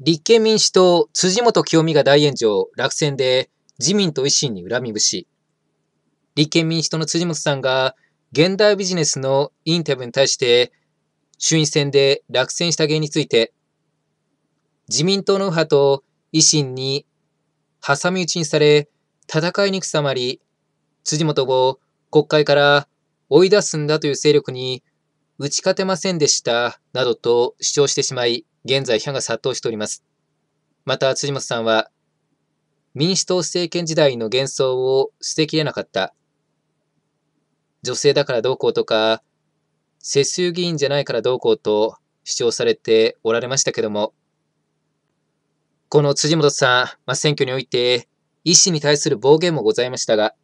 立憲民主党、辻元清美が大炎上、落選で自民と維新に恨み節。立憲民主党の辻元さんが、現代ビジネスのインタビューに対して、衆院選で落選した原因について、自民党の右派と維新に挟み撃ちにされ、戦いにくさまり、辻元を国会から追い出すんだという勢力に打ち勝てませんでした、などと主張してしまい、現在批判が殺到しております。また、辻本さんは、民主党政権時代の幻想を捨てきれなかった。女性だからどうこうとか、世襲議員じゃないからどうこうと主張されておられましたけども、この辻本さん、まあ、選挙において、医師に対する暴言もございましたが、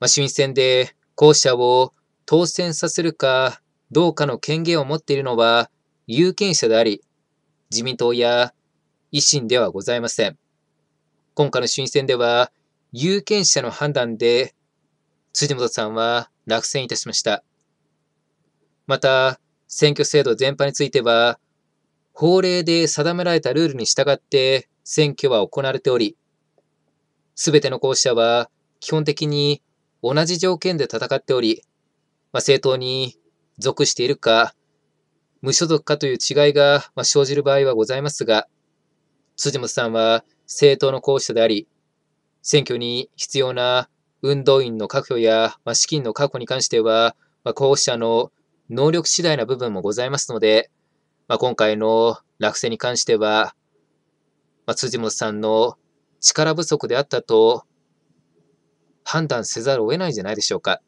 まあ、衆院選で校舎者を当選させるかどうかの権限を持っているのは有権者であり、自民党や維新ではございません。今回の衆院選では、有権者の判断で、辻元さんは落選いたしました。また、選挙制度全般については、法令で定められたルールに従って選挙は行われており、すべての候補者は基本的に同じ条件で戦っており、まあ、政党に属しているか、無所属かという違いが、ま生じる場合はございますが、辻本さんは政党の候補者であり、選挙に必要な運動員の確保や、ま資金の確保に関しては、ま候補者の能力次第な部分もございますので、ま今回の落選に関しては、ま辻本さんの力不足であったと判断せざるを得ないんじゃないでしょうか。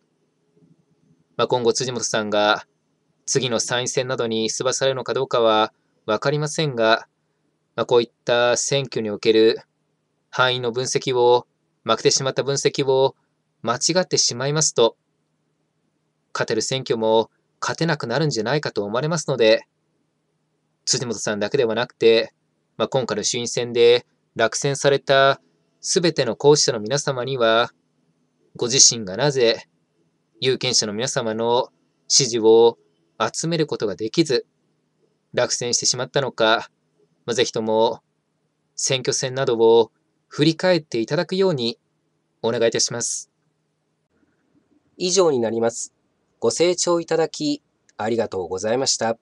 ま今後辻本さんが次の参院選などに出馬されるのかどうかは分かりませんが、まあ、こういった選挙における範囲の分析を、負けてしまった分析を間違ってしまいますと、勝てる選挙も勝てなくなるんじゃないかと思われますので、辻元さんだけではなくて、まあ、今回の衆院選で落選された全ての候補者の皆様には、ご自身がなぜ有権者の皆様の支持を集めることができず、落選してしまったのか、まぜひとも選挙戦などを振り返っていただくようにお願いいたします。以上になります。ご清聴いただきありがとうございました。